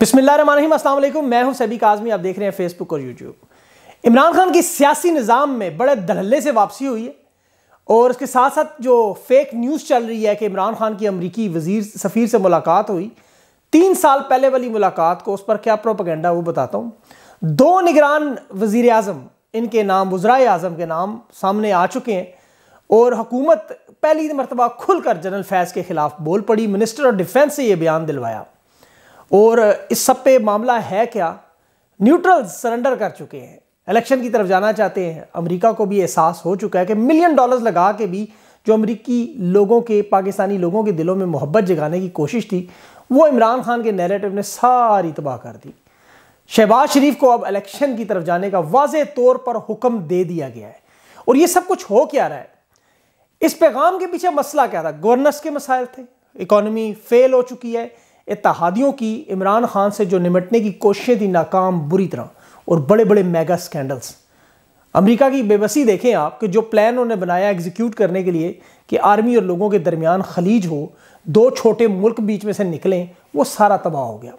बिस्मिल्लाम असलम मैं हूं सभी काजमी आप देख रहे हैं फेसबुक और यूट्यूब इमरान खान की सियासी निज़ाम में बड़े धड़ल्ले से वापसी हुई है और उसके साथ साथ जो फेक न्यूज़ चल रही है कि इमरान खान की अमरीकी वजीर सफ़ीर से मुलाकात हुई तीन साल पहले वाली मुलाकात को उस पर क्या प्रोपागेंडा वो बताता हूँ दो निगरान वजीर अजम इनके नाम वज्रा अजम के नाम सामने आ चुके हैं और हुकूमत पहली मरतबा खुलकर जनरल फैज़ के ख़िलाफ़ बोल पड़ी मिनिस्टर ऑफ डिफेंस से ये बयान दिलवाया और इस सब पे मामला है क्या न्यूट्रल सरेंडर कर चुके हैं इलेक्शन की तरफ जाना चाहते हैं अमेरिका को भी एहसास हो चुका है कि मिलियन डॉलर्स लगा के भी जो अमेरिकी लोगों के पाकिस्तानी लोगों के दिलों में मोहब्बत जगाने की कोशिश थी वो इमरान खान के नैरेटिव ने सारी तबाह कर दी शहबाज शरीफ को अब इलेक्शन की तरफ जाने का वाज तौर पर हुक्म दे दिया गया है और ये सब कुछ हो क्या रहा है इस पैगाम के पीछे मसला क्या था गवर्नस के मसाइल थे इकोनॉमी फेल हो चुकी है इतिहादियों की इमरान खान से जो निमटने की कोशिशें थी नाकाम बुरी तरह और बड़े बड़े मेगा स्कैंडल्स अमेरिका की बेबसी देखें आप कि जो प्लान उन्होंने बनाया एग्जीक्यूट करने के लिए कि आर्मी और लोगों के दरमियान खलीज हो दो छोटे मुल्क बीच में से निकलें वो सारा तबाह हो गया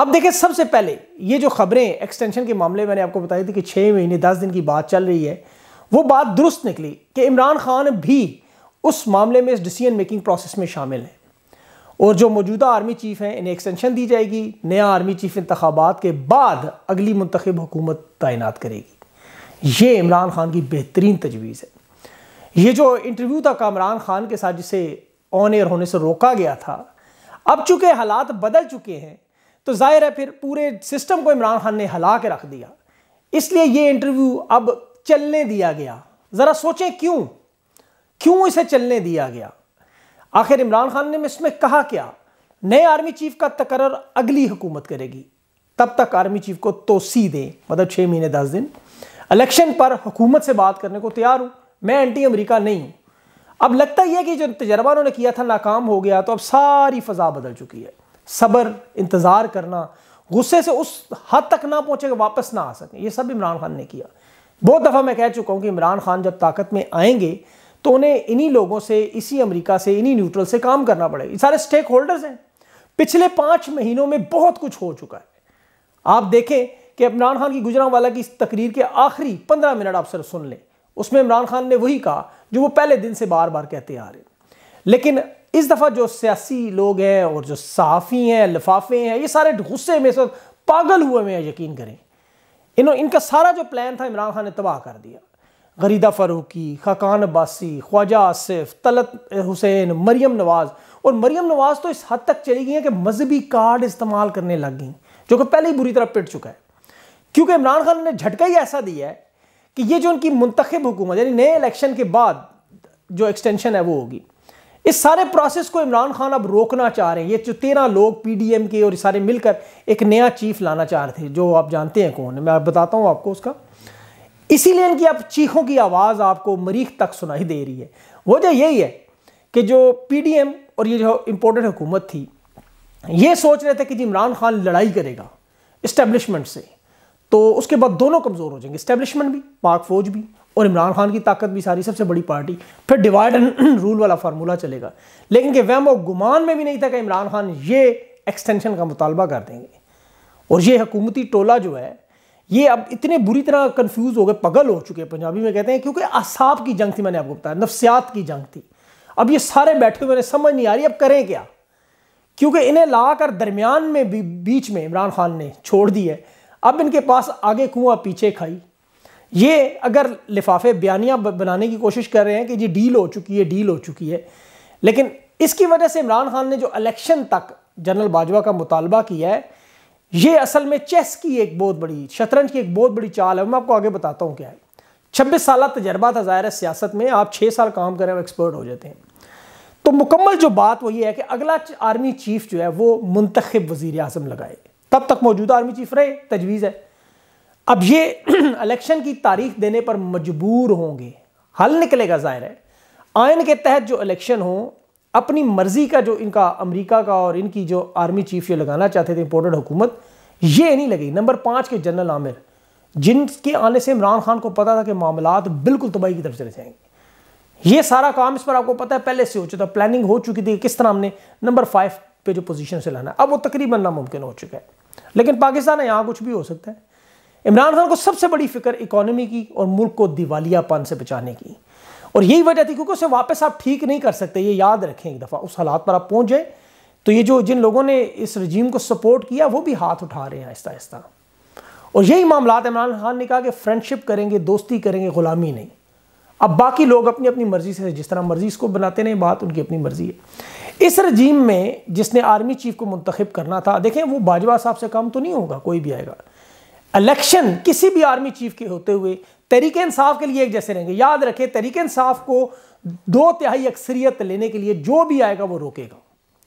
अब देखें सबसे पहले ये जो खबरें एक्सटेंशन के मामले मैंने आपको बताई थी कि छः महीने दस दिन की बात चल रही है वो बात दुरुस्त निकली कि इमरान खान भी उस मामले में इस डिसीजन मेकिंग प्रोसेस में शामिल है और जो मौजूदा आर्मी चीफ हैं इन्हें एक्सटेंशन दी जाएगी नया आर्मी चीफ इंतबात के बाद अगली मंतखब हुकूमत तैनात करेगी ये इमरान खान की बेहतरीन तजवीज़ है ये जो इंटरव्यू था कामरान खान के साथ जिसे ऑन एयर होने से रोका गया था अब चूँकि हालात बदल चुके हैं तो जाहिर है फिर पूरे सिस्टम को इमरान खान ने हिला के रख दिया इसलिए ये इंटरव्यू अब चलने दिया गया ज़रा सोचें क्यों क्यों इसे चलने दिया गया आखिर इमरान खान ने इसमें कहा क्या नए आर्मी चीफ का तकरर अगली हुकूमत करेगी तब तक आर्मी चीफ को तोसी दें मतलब छः महीने दस दिन इलेक्शन पर हुकूमत से बात करने को तैयार हूँ मैं एंटी अमेरिका नहीं हूँ अब लगता है कि जो तजर्बा उन्होंने किया था नाकाम हो गया तो अब सारी फ़जा बदल चुकी है सब्र इंतज़ार करना गुस्से से उस हद तक ना पहुँचे वापस ना आ सकें यह सब इमरान खान ने किया बहुत दफ़ा मैं कह चुका हूँ कि इमरान खान जब ताकत में आएंगे तो उन्हें इन्हीं लोगों से इसी अमेरिका से इन्हीं न्यूट्रल से काम करना पड़ेगा ये सारे स्टेक होल्डर्स हैं पिछले पांच महीनों में बहुत कुछ हो चुका है आप देखें कि इमरान खान की गुजरा वाला की इस तकरीर के आखिरी पंद्रह मिनट आप सर सुन लें उसमें इमरान खान ने वही कहा जो वो पहले दिन से बार बार कहते आ रहे लेकिन इस दफ़ा जो सियासी लोग हैं और जो सहाफ़ी हैं लिफाफे हैं ये सारे गुस्से में पागल हुए हुए हैं यकीन करें इन्हों इनका सारा जो प्लान था इमरान खान ने तबाह कर दिया गरीदा फ़रूकी ख़कान अब्बासी ख्वाजा आसिफ तलत हुसैन मरियम नवाज़ और मरियम नवाज़ तो इस हद तक चली गई हैं कि मजहबी कार्ड इस्तेमाल करने लग गई जो कि पहले ही बुरी तरह पिट चुका है क्योंकि इमरान खान ने झटका ही ऐसा दिया है कि ये जो उनकी मंतखब हुकूमत यानी नए इलेक्शन के बाद जो एक्सटेंशन है वो होगी इस सारे प्रोसेस को इमरान खान अब रोकना चाह रहे हैं ये जो तेरह लोग पीडीएम के और सारे मिलकर एक नया चीफ लाना चाह रहे थे जो आप जानते हैं कौन है मैं बताता हूँ आपको उसका इसीलिए इनकी अब चीखों की आवाज़ आपको मरीख तक सुनाई दे रही है वजह यही है कि जो पीडीएम और ये जो इम्पोर्टेंट हुकूमत थी ये सोच रहे थे कि जी इमरान खान लड़ाई करेगा इस्टेब्लिशमेंट से तो उसके बाद दोनों कमज़ोर हो जाएंगे इस्टेब्लिशमेंट भी पाक फौज भी और इमरान खान की ताकत भी सारी सबसे बड़ी पार्टी फिर डिवाइड एंड रूल वाला फार्मूला चलेगा लेकिन कि वहम और गुमान में भी नहीं था कि इमरान खान ये एक्सटेंशन का मुतालबा कर देंगे और ये हकूमती टोला जो है ये अब इतने बुरी तरह कंफ्यूज हो गए पगल हो चुके हैं पंजाबी में कहते हैं क्योंकि असाब की जंग थी मैंने आपको बताया नफस्यात की जंग थी अब ये सारे बैठे हुए समझ नहीं आ रही अब करें क्या क्योंकि इन्हें ला कर दरमियान में भी बीच में इमरान खान ने छोड़ दी है अब इनके पास आगे कुआं पीछे खाई ये अगर लिफाफे बयानियाँ बनाने की कोशिश कर रहे हैं कि जी डील हो चुकी है डील हो चुकी है लेकिन इसकी वजह से इमरान खान ने जो इलेक्शन तक जनरल बाजवा का मुतालबा किया है ये असल में चेस की एक बहुत बड़ी शतरंज की एक बहुत बड़ी चाल है मैं आपको आगे बताता हूँ क्या है छब्बीस साल तजर्बा था ज़ाहिर है सियासत में आप छः साल काम करें एक्सपर्ट हो जाते हैं तो मुकम्मल जो बात वो है कि अगला आर्मी चीफ जो है वो मुंतखब वजीर अजम लगाए तब तक मौजूदा आर्मी चीफ रहे तजवीज़ है अब ये इलेक्शन की तारीख देने पर मजबूर होंगे हल निकलेगा ज़ाहिर है आयन के तहत जो इलेक्शन हो अपनी मर्जी का जो इनका अमेरिका का और इनकी जो आर्मी चीफ ये लगाना चाहते थे इम्पोर्टेड हुकूमत ये नहीं लगी नंबर पाँच के जनरल आमिर जिनके आने से इमरान खान को पता था कि मामला बिल्कुल तबाही की तरफ चले जाएंगे ये सारा काम इस पर आपको पता है पहले से हो चुका था प्लानिंग हो चुकी थी किस तरह हमने नंबर फाइव पे जो पोजीशन से लाना है अब वो तकरीबन नामुमकिन हो चुका है लेकिन पाकिस्तान यहाँ कुछ भी हो सकता है इमरान खान को सबसे बड़ी फिक्र इकोनॉमी की और मुल्क को दिवालियापन से बचाने की और यही वजह थी क्योंकि उसे वापस आप ठीक नहीं कर सकते ये याद रखें एक दफ़ा उस हालात पर आप पहुँच जाएँ तो ये जो जिन लोगों ने इस रजीम को सपोर्ट किया वो भी हाथ उठा रहे हैं आहिस्ता आहिस्ता और यही मामला इमरान खान ने कहा कि फ्रेंडशिप करेंगे दोस्ती करेंगे ग़ुलामी नहीं अब बाकी लोग अपनी अपनी मर्ज़ी से जिस तरह मर्ज़ी इसको बनाते नहीं बात उनकी अपनी मर्ज़ी है इस रजीम में जिसने आर्मी चीफ को मंतखब करना था देखें वो बाजवा साहब से काम तो नहीं होगा कोई भी आएगा इलेक्शन किसी भी आर्मी चीफ के होते हुए तरीके इंसाफ के लिए एक जैसे रहेंगे याद रखें तरीके इंसाफ को दो तिहाई अक्सरियत लेने के लिए जो भी आएगा वो रोकेगा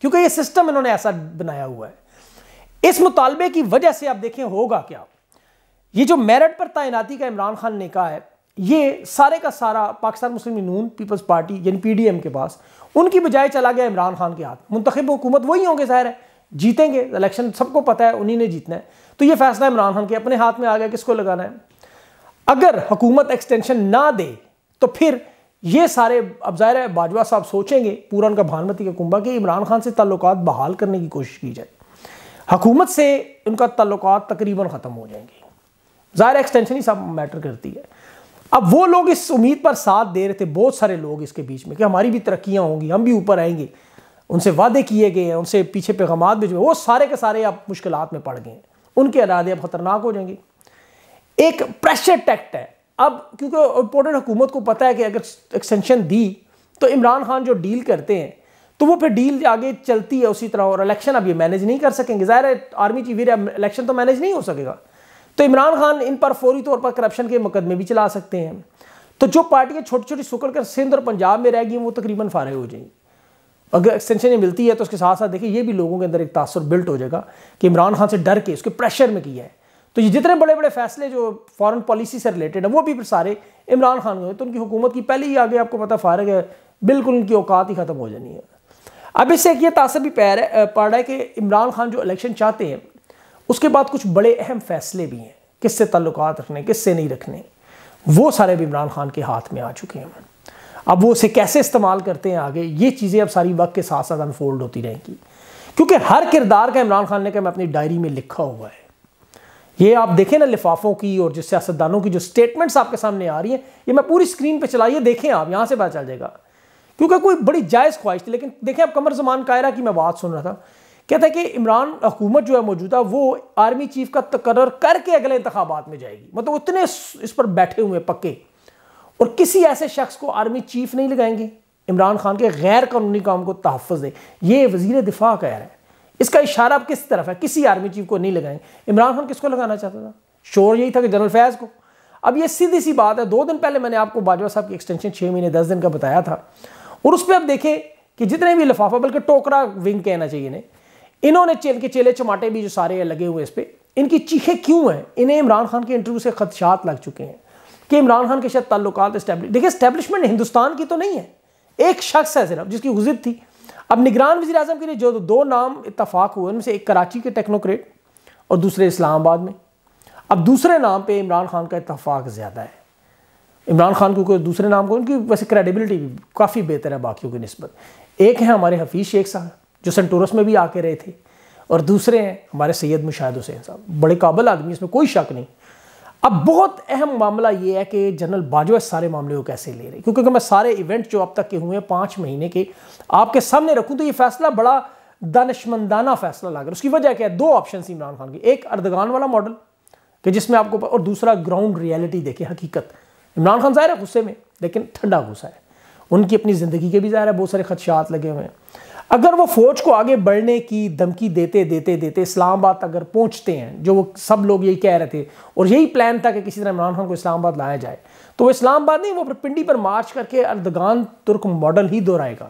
क्योंकि ये सिस्टम इन्होंने ऐसा बनाया हुआ है इस मुतालबे की वजह से आप देखें होगा क्या ये जो मेरिट पर तैनाती का इमरान खान ने कहा है ये सारे का सारा पाकिस्तान मुस्लिम नून पीपल्स पार्टी यानी पीडीएम के पास उनकी बजाय चला गया इमरान खान के हाथ मुंतब हुकूमत वही होंगे ज़ाहिर है जीतेंगे इलेक्शन सबको पता है उन्हीं ने जीतना है तो ये फैसला इमरान खान के अपने हाथ में आ गया किसको लगाना है अगर हुकूमत एक्सटेंशन ना दे तो फिर ये सारे अब जाहिर है बाजवा साहब सोचेंगे पूरा उनका भानुमति का कुंभा कि इमरान खान से ताल्लुक बहाल करने की कोशिश की जाए हकूमत से उनका ताल्लुक तकरीबन ख़त्म हो जाएंगे ज़ाहिर एक्सटेंशन ही सब मैटर करती है अब वो लोग इस उम्मीद पर साथ दे रहे थे बहुत सारे लोग इसके बीच में कि हमारी भी तरक्याँ होंगी हम भी ऊपर आएंगे उनसे वादे किए गए हैं उनसे पीछे पैगाम भेजे वो सारे के सारे अब मुश्किल में पड़ गए उनके इरादे अब ख़तरनाक हो जाएंगे एक प्रेशर टैक्ट है अब क्योंकि इम्पोर्टेंट हुकूमत को पता है कि अगर एक्सटेंशन दी तो इमरान खान जो डील करते हैं तो वो फिर डील आगे चलती है उसी तरह और इलेक्शन अब ये मैनेज नहीं कर सकेंगे ज़ाहिर है आर्मी चीफ इलेक्शन तो मैनेज नहीं हो सकेगा तो इमरान खान इन पर फौरी तौर पर करप्शन के मुकदमे भी चला सकते हैं तो जो पार्टियाँ छोटी छोटी सुकड़ कर सिंध और पंजाब में रह गई वो तकरीबन फारे हो जाएंगी अगर एक्सटेंशन मिलती है तो उसके साथ साथ देखिए ये भी लोगों के अंदर एक तासर बिल्ट हो जाएगा कि इमरान खान से डर के उसके प्रेशर में किया है तो ये जितने बड़े बड़े फैसले जो फॉरेन पॉलिसी से रिलेटेड है वो भी सारे इमरान खान हुए तो उनकी हुकूमत की पहले ही आगे आपको पता फारग है बिल्कुल उनकी औकात ही ख़त्म हो जानी है अब इससे एक ये तासर भी पैर है पड़ रहा है कि इमरान खान जो इलेक्शन चाहते हैं उसके बाद कुछ बड़े अहम फैसले भी हैं किससे ताल्लुक रखने किससे नहीं रखने वो सारे भी इमरान खान के हाथ में आ चुके हैं अब वो उसे कैसे इस्तेमाल करते हैं आगे ये चीज़ें अब सारी वक्त के साथ साथ अनफोल्ड होती रहेंगी क्योंकि हर किरदार का इमरान खान ने कहा मैं अपनी डायरी में लिखा हुआ है ये आप देखें ना लिफाफों की और जो सियासतदानों की जो स्टेटमेंट्स आपके सामने आ रही हैं ये मैं पूरी स्क्रीन पे चलाइए देखें आप यहाँ से पता चल जाएगा क्योंकि कोई बड़ी जायज़ ख्वाहिश थी लेकिन देखें आप कमर जमान कायरा की मैं बात सुन रहा था कहता है कि इमरान हुकूमत जो है मौजूदा वो आर्मी चीफ का तकर करके अगले इंतबात में जाएगी मतलब उतने इस पर बैठे हुए पक्के और किसी ऐसे शख्स को आर्मी चीफ नहीं लगाएंगे इमरान खान के गैर कानूनी काम को तहफ़ दें ये वजीर दिफा कह रहे हैं इसका इशारा अब किस तरफ है किसी आर्मी चीफ को नहीं लगाएंगे इमरान खान किसको लगाना चाहता था शोर यही था कि जनरल फैज़ को अब ये सीधी सी बात है दो दिन पहले मैंने आपको बाजवा साहब की एक्सटेंशन छः महीने दस दिन का बताया था और उस पर अब देखें कि जितने भी लिफाफा बल्कि टोकरा विंग कहना चाहिए इन्हें इन्होंने चेल के चेले चमाटे भी जो सारे लगे हुए इस पर इनकी चीखें क्यों हैं इन्हें इमरान खान के इंटरव्यू से खदशात लग चुके हैं कि इमरान खान के शायद ताल्लुकात देखिए इस्टेब्लिशमेंट हिंदुस्तान की तो नहीं है एक शख्स है सिर्फ जिसकी गुजित थी अब निगरान वजी अजम के लिए जो दो नाम इतफाक हुए उनमें से एक कराची के टेक्नोक्रेट और दूसरे इस्लामाबाद में अब दूसरे नाम पर इमरान खान का इतफाक ज़्यादा है इमरान खान को कोई दूसरे नाम को उनकी वैसे क्रेडिबिलिटी भी काफ़ी बेहतर है बाकियों की नस्बत एक है हमारे हफीज़ शेख साहब जो सेंटोरस में भी आके रहे थे और दूसरे हैं हमारे सैयद मुशाह हुसैन साहब बड़े काबल आदमी इसमें कोई शक नहीं अब बहुत अहम मामला ये है कि जनरल बाजवा सारे मामले को कैसे ले रहे क्योंकि मैं सारे इवेंट जो अब तक के हुए हैं पाँच महीने के आपके सामने रखूँ तो ये फैसला बड़ा दानशमंदाना फैसला लग रहा है उसकी वजह क्या है दो ऑप्शन इमरान खान के एक अर्दगान वाला मॉडल कि जिसमें आपको और दूसरा ग्राउंड रियलिटी देखे हकीकत इमरान खान ज़ाहिर है गुस्से में लेकिन ठंडा गुस्सा है उनकी अपनी ज़िंदगी के भी ज़ाहिर है बहुत सारे खदशात लगे हुए हैं अगर वो फौज को आगे बढ़ने की धमकी देते देते देते इस्लामाबाद अगर पहुंचते हैं जो वो सब लोग यही कह रहे थे और यही प्लान था कि किसी तरह इमरान खान को इस्लामाबाद लाया जाए तो वो इस्लामाबाद नहीं वो पिंडी पर मार्च करके अर्दगान तुर्क मॉडल ही दोहराएगा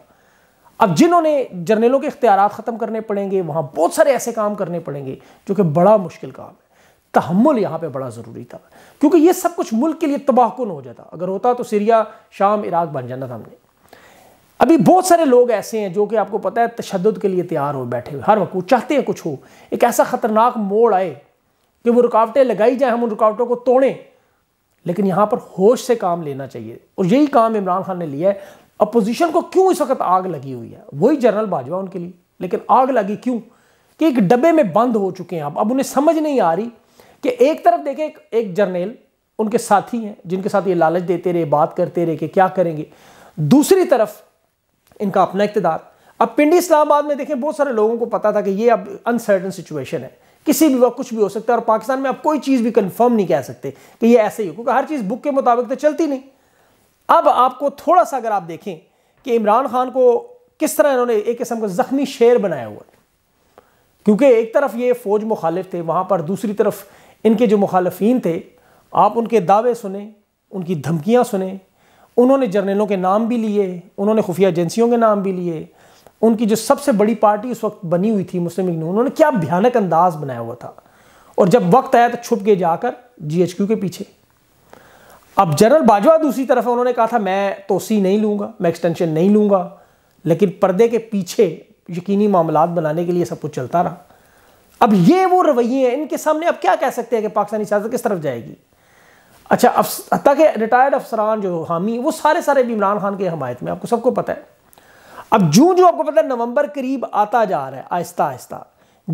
अब जिन्होंने जर्नलों के इख्तियार ख़त्म करने पड़ेंगे वहाँ बहुत सारे ऐसे काम करने पड़ेंगे जो कि बड़ा मुश्किल काम है तहमुल यहाँ पर बड़ा ज़रूरी था क्योंकि ये सब कुछ मुल्क के लिए तबाहकुन हो जाता अगर होता तो सीरिया शाम इराक बन जाना था हमने अभी बहुत सारे लोग ऐसे हैं जो कि आपको पता है तशद के लिए तैयार हो बैठे हुए हर वक्त वो चाहते हैं कुछ हो एक ऐसा ख़तरनाक मोड़ आए कि वो रुकावटें लगाई जाए हम उन रुकावटों को तोड़ें लेकिन यहाँ पर होश से काम लेना चाहिए और यही काम इमरान खान ने लिया है अपोजिशन को क्यों इस वक्त आग लगी हुई है वही जनरल बाजवा उनके लिए लेकिन आग लगी क्यों कि एक डब्बे में बंद हो चुके हैं आप अब उन्हें समझ नहीं आ रही कि एक तरफ देखें एक, एक जर्नेल उनके साथी हैं जिनके साथ ये लालच देते रहे बात करते रहे कि क्या करेंगे दूसरी तरफ इनका अपना इकतदार अब पिंडी इस्लामाबाद में देखें बहुत सारे लोगों को पता था कि ये अब अनसर्टन सिचुएशन है किसी भी वक्त कुछ भी हो सकता है और पाकिस्तान में आप कोई चीज़ भी कंफर्म नहीं कह सकते कि ये ऐसे ही हो क्योंकि हर चीज़ बुक के मुताबिक तो चलती नहीं अब आपको थोड़ा सा अगर आप देखें कि इमरान खान को किस तरह इन्होंने एक किस्म का ज़ख्मी शेर बनाया हुआ क्योंकि एक तरफ ये फ़ौज मुखालिफ थे वहाँ पर दूसरी तरफ इनके जो मुखालफी थे आप उनके दावे सुने उनकी धमकियाँ सुने उन्होंने जर्नलों के नाम भी लिए उन्होंने खुफिया एजेंसियों के नाम भी लिए उनकी जो सबसे बड़ी पार्टी उस वक्त बनी हुई थी मुस्लिम लीग ने उन्होंने क्या भयानक अंदाज बनाया हुआ था और जब वक्त आया तो छुप के जाकर जी के पीछे अब जनरल बाजवा दूसरी तरफ है उन्होंने कहा था मैं तोसी नहीं लूंगा मैं एक्सटेंशन नहीं लूंगा लेकिन पर्दे के पीछे यकीनी मामला बनाने के लिए सब कुछ चलता रहा अब ये वो रवैये हैं इनके सामने अब क्या कह सकते हैं कि पाकिस्तानी सियासत किस तरफ जाएगी अच्छा हत्या के रिटायर्ड अफसरान जो हामी वो सारे सारे इमरान खान के हमायत में आपको सबको पता है अब जून जो आपको पता है नवंबर करीब आता जा रहा है आहिस्ता आहिस्ता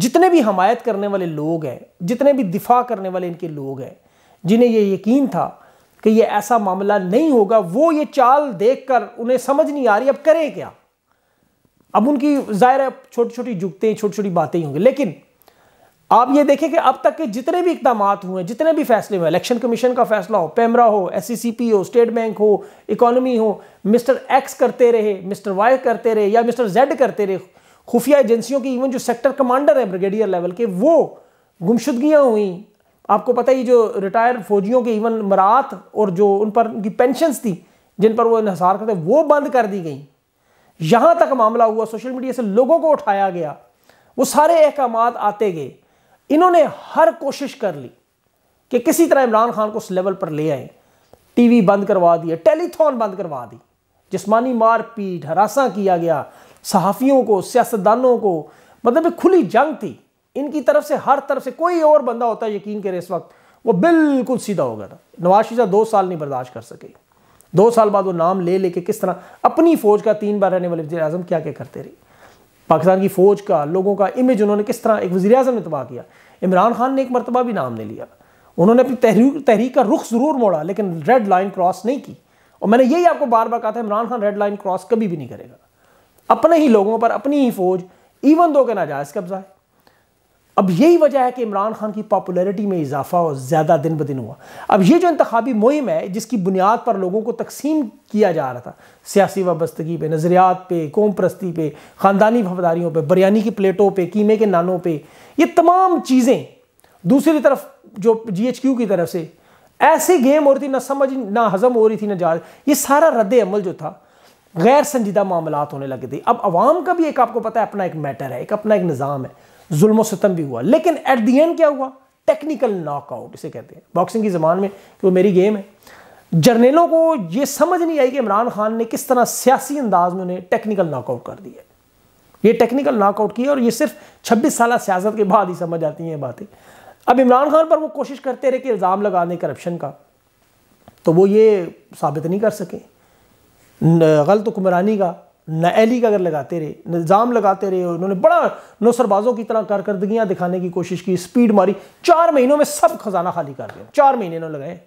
जितने भी हमायत करने वाले लोग हैं जितने भी दिफा करने वाले इनके लोग हैं जिन्हें ये यकीन था कि ये ऐसा मामला नहीं होगा वो ये चाल देखकर उन्हें समझ नहीं आ रही अब करें क्या अब उनकी जाहिर है छोटी छोटी जुगतें छोटी छोटी बातें ही होंगी लेकिन आप ये देखें कि अब तक के जितने भी इकदाम हुए हैं जितने भी फैसले हुए इलेक्शन कमीशन का फैसला हो पैमरा हो एस e हो स्टेट बैंक हो इकोनॉमी हो मिस्टर एक्स करते रहे मिस्टर वाई करते रहे या मिस्टर जेड करते रहे खुफिया एजेंसियों की इवन जो सेक्टर कमांडर हैं ब्रिगेडियर लेवल के वो गुमशुदगियाँ हुई आपको पता ही जो रिटायर्ड फौजियों के इवन मरात और जो उन पर उनकी पेंशनस थी जिन पर वो इहसार करते वो बंद कर दी गई यहाँ तक मामला हुआ सोशल मीडिया से लोगों को उठाया गया वो सारे अहकाम आते गए इन्होंने हर कोशिश कर ली कि किसी तरह इमरान खान को उस लेवल पर ले आए टीवी बंद करवा दिए टेलीथॉन बंद करवा दी जिसमानी मारपीट हरासा किया गया सहाफ़ियों को सियासतदानों को मतलब एक खुली जंग थी इनकी तरफ से हर तरफ से कोई और बंदा होता है यकीन करे इस वक्त वो बिल्कुल सीधा हो गया था नवाज शीजा दो साल नहीं बर्दाश्त कर सके दो साल बाद वो नाम ले लेके किस तरह अपनी फौज का तीन बार रहने वाले वजी अजम क्या क्या करते रहे पाकिस्तान की फ़ौज का लोगों का इमेज उन्होंने किस तरह एक वजी अजम ने तबाह किया इमरान खान ने एक मरतबा भी नाम ले लिया उन्होंने अपनी तहरीक तहरीक का रुख ज़रूर मोड़ा लेकिन रेड लाइन क्रॉस नहीं की और मैंने यही आपको बार बार कहा था Imran Khan red line cross कभी भी नहीं करेगा अपने ही लोगों पर अपनी ही फ़ौज इवन दो के नाजायज़ कब्ज़ा है अब यही वजह है कि इमरान खान की पॉपुलैरिटी में इजाफा और ज़्यादा दिन ब दिन हुआ अब ये जो इंतबी मुहिम है जिसकी बुनियाद पर लोगों को तकसीम किया जा रहा था सियासी वाबस्तगी पे नज़रियात पे कौम परस्ती पे ख़ानदानी वफादारियों पे बरियानी की प्लेटों पे कीमे के नानों पे ये तमाम चीज़ें दूसरी तरफ जो जी एच क्यू की तरफ से ऐसे गेम हो रही थी ना समझ ना हज़म हो रही थी ना जा ये सारा रद्द अमल जो था गैर संजीदा मामला होने लगे थे अब आवाम का भी एक आपको पता है अपना एक मैटर है एक अपना एक निज़ाम है जुल्म सतम भी हुआ लेकिन एट दी एंड क्या हुआ टेक्निकल नॉकआउट इसे कहते हैं बॉक्सिंग की ज़बान में कि वो मेरी गेम है जर्नेलों को ये समझ नहीं आई कि इमरान खान ने किस तरह सियासी अंदाज में उन्हें टेक्निकल नॉकआउट कर दिया ये टेक्निकल नॉकआउट किया और ये सिर्फ 26 साल सियासत के बाद ही समझ आती हैं ये बातें अब इमरान खान पर वो कोशिश करते रहे कि इल्ज़ाम लगा दें करप्शन का तो वो ये साबित नहीं कर सके गलत हुक्मरानी का नाअली का अगर लगाते रहे निज़ाम लगाते रहे उन्होंने बड़ा नौसरबाजों की तरह कारकर्दगियाँ दिखाने की कोशिश की स्पीड मारी चार महीनों में सब खजाना खाली कर दिया चार महीने इन्होंने लगाए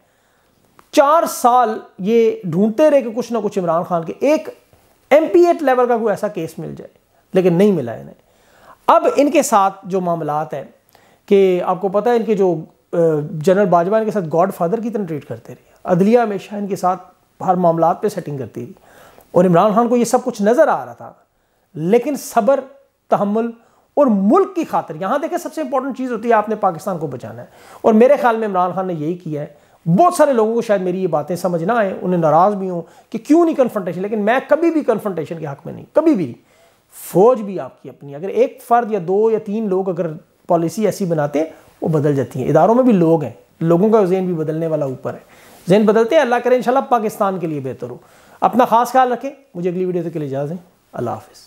चार साल ये ढूंढते रहे कि कुछ ना कुछ इमरान खान के एक एम पी एट लेवल का कोई ऐसा केस मिल जाए लेकिन नहीं मिला इन्हें अब इनके साथ जो मामला हैं कि आपको पता है इनके जो जनरल बाजवा इनके साथ गॉड फादर की तरह ट्रीट करते रहे अदलिया हमेशा इनके साथ हर मामला पे सेटिंग करती रही और इमरान खान को ये सब कुछ नज़र आ रहा था लेकिन सबर तहमुल और मुल्क की खातर यहां देखें सबसे इंपॉर्टेंट चीज़ होती है आपने पाकिस्तान को बचाना है और मेरे ख्याल में इमरान खान ने यही किया है बहुत सारे लोगों को शायद मेरी ये बातें समझ ना आए उन्हें नाराज़ भी हों कि क्यों नहीं कन्फ्रंटेशन लेकिन मैं कभी भी कन्फ्रंटेशन के हक में नहीं कभी भी फौज भी आपकी अपनी अगर एक फ़र्द या दो या तीन लोग अगर पॉलिसी ऐसी बनाते वो बदल जाती है इदारों में भी लोग हैं लोगों का जहन भी बदलने वाला ऊपर है जहन बदलते हैं अल्लाह करें इंशाल्लाह पाकिस्तान के लिए बेहतर हो अपना ख़ास ख्याल रखें मुझे अगली वीडियो तक के लिए इजाज़ दें अल्लाह हाफिज़